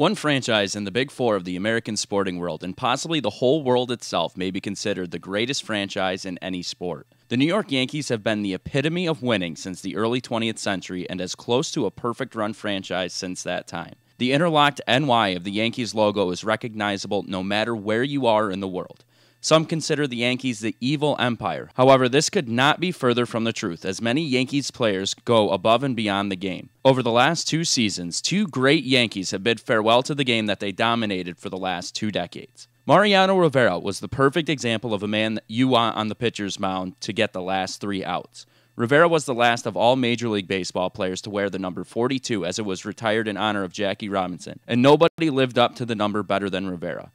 One franchise in the big four of the American sporting world, and possibly the whole world itself, may be considered the greatest franchise in any sport. The New York Yankees have been the epitome of winning since the early 20th century and as close to a perfect run franchise since that time. The interlocked NY of the Yankees logo is recognizable no matter where you are in the world. Some consider the Yankees the evil empire. However, this could not be further from the truth, as many Yankees players go above and beyond the game. Over the last two seasons, two great Yankees have bid farewell to the game that they dominated for the last two decades. Mariano Rivera was the perfect example of a man that you want on the pitcher's mound to get the last three outs. Rivera was the last of all Major League Baseball players to wear the number 42 as it was retired in honor of Jackie Robinson, and nobody lived up to the number better than Rivera.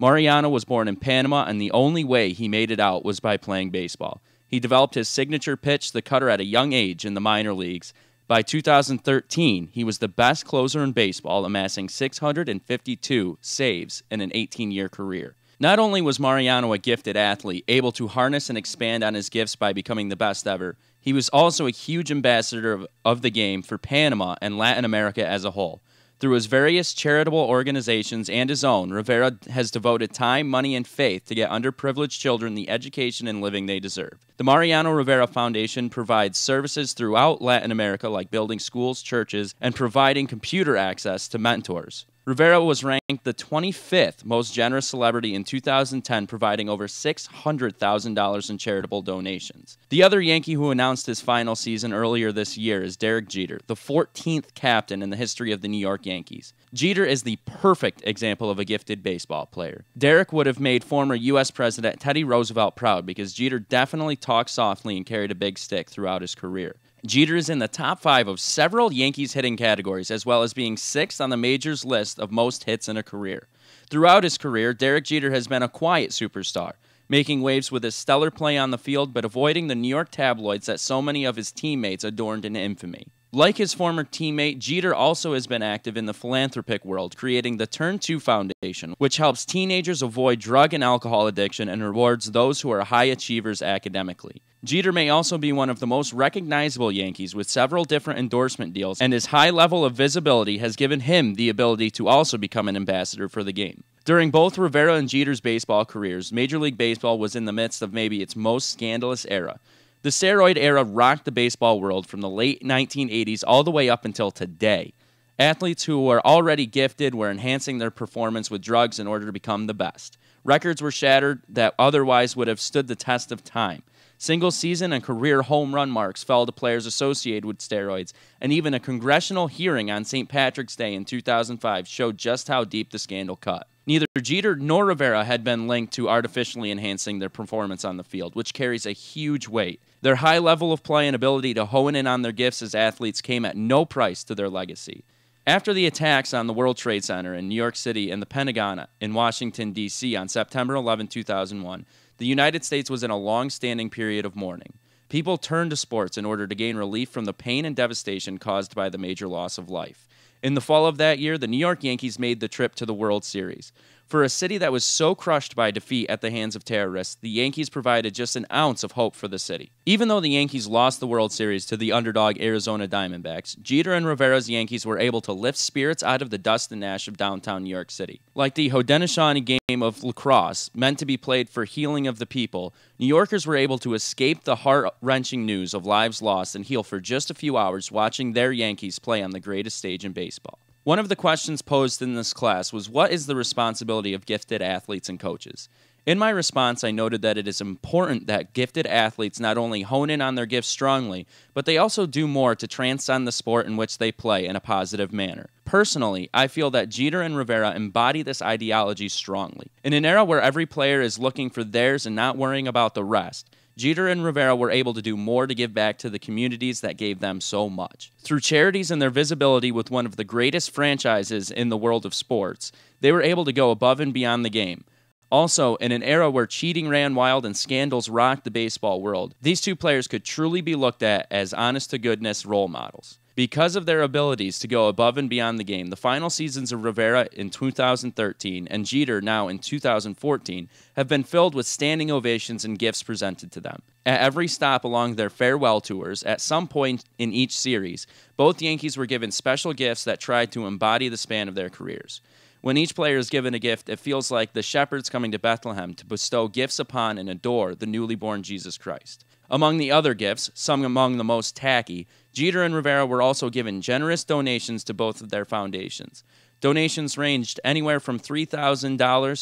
Mariano was born in Panama, and the only way he made it out was by playing baseball. He developed his signature pitch, the cutter, at a young age in the minor leagues. By 2013, he was the best closer in baseball, amassing 652 saves in an 18 year career. Not only was Mariano a gifted athlete, able to harness and expand on his gifts by becoming the best ever, he was also a huge ambassador of, of the game for Panama and Latin America as a whole. Through his various charitable organizations and his own, Rivera has devoted time, money, and faith to get underprivileged children the education and living they deserve. The Mariano Rivera Foundation provides services throughout Latin America like building schools, churches, and providing computer access to mentors. Rivera was ranked the 25th most generous celebrity in 2010, providing over $600,000 in charitable donations. The other Yankee who announced his final season earlier this year is Derek Jeter, the 14th captain in the history of the New York Yankees. Jeter is the perfect example of a gifted baseball player. Derek would have made former U.S. President Teddy Roosevelt proud because Jeter definitely talked softly and carried a big stick throughout his career. Jeter is in the top five of several Yankees hitting categories, as well as being sixth on the majors list of most hits in a career. Throughout his career, Derek Jeter has been a quiet superstar, making waves with his stellar play on the field but avoiding the New York tabloids that so many of his teammates adorned in infamy. Like his former teammate, Jeter also has been active in the philanthropic world, creating the Turn 2 Foundation, which helps teenagers avoid drug and alcohol addiction and rewards those who are high achievers academically. Jeter may also be one of the most recognizable Yankees with several different endorsement deals, and his high level of visibility has given him the ability to also become an ambassador for the game. During both Rivera and Jeter's baseball careers, Major League Baseball was in the midst of maybe its most scandalous era. The steroid era rocked the baseball world from the late 1980s all the way up until today. Athletes who were already gifted were enhancing their performance with drugs in order to become the best. Records were shattered that otherwise would have stood the test of time. Single season and career home run marks fell to players associated with steroids, and even a congressional hearing on St. Patrick's Day in 2005 showed just how deep the scandal cut. Neither Jeter nor Rivera had been linked to artificially enhancing their performance on the field, which carries a huge weight. Their high level of play and ability to hone in on their gifts as athletes came at no price to their legacy. After the attacks on the World Trade Center in New York City and the Pentagon in Washington, D.C. on September 11, 2001, the United States was in a long standing period of mourning. People turned to sports in order to gain relief from the pain and devastation caused by the major loss of life. In the fall of that year, the New York Yankees made the trip to the World Series. For a city that was so crushed by defeat at the hands of terrorists, the Yankees provided just an ounce of hope for the city. Even though the Yankees lost the World Series to the underdog Arizona Diamondbacks, Jeter and Rivera's Yankees were able to lift spirits out of the dust and ash of downtown New York City. Like the Hodenosaunee game of lacrosse, meant to be played for healing of the people, New Yorkers were able to escape the heart wrenching news of lives lost and heal for just a few hours watching their Yankees play on the greatest stage in baseball. One of the questions posed in this class was what is the responsibility of gifted athletes and coaches? In my response, I noted that it is important that gifted athletes not only hone in on their gifts strongly, but they also do more to transcend the sport in which they play in a positive manner. Personally, I feel that Jeter and Rivera embody this ideology strongly. In an era where every player is looking for theirs and not worrying about the rest, Jeter and Rivera were able to do more to give back to the communities that gave them so much. Through charities and their visibility with one of the greatest franchises in the world of sports, they were able to go above and beyond the game. Also, in an era where cheating ran wild and scandals rocked the baseball world, these two players could truly be looked at as honest to goodness role models. Because of their abilities to go above and beyond the game, the final seasons of Rivera in 2013 and Jeter now in 2014 have been filled with standing ovations and gifts presented to them. At every stop along their farewell tours, at some point in each series, both Yankees were given special gifts that tried to embody the span of their careers. When each player is given a gift, it feels like the shepherds coming to Bethlehem to bestow gifts upon and adore the newly born Jesus Christ. Among the other gifts, some among the most tacky, Jeter and Rivera were also given generous donations to both of their foundations. Donations ranged anywhere from $3,000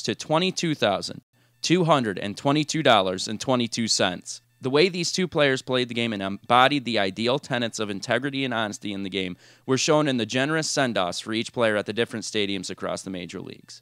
to $22,222.22. The way these two players played the game and embodied the ideal tenets of integrity and honesty in the game were shown in the generous send offs for each player at the different stadiums across the major leagues.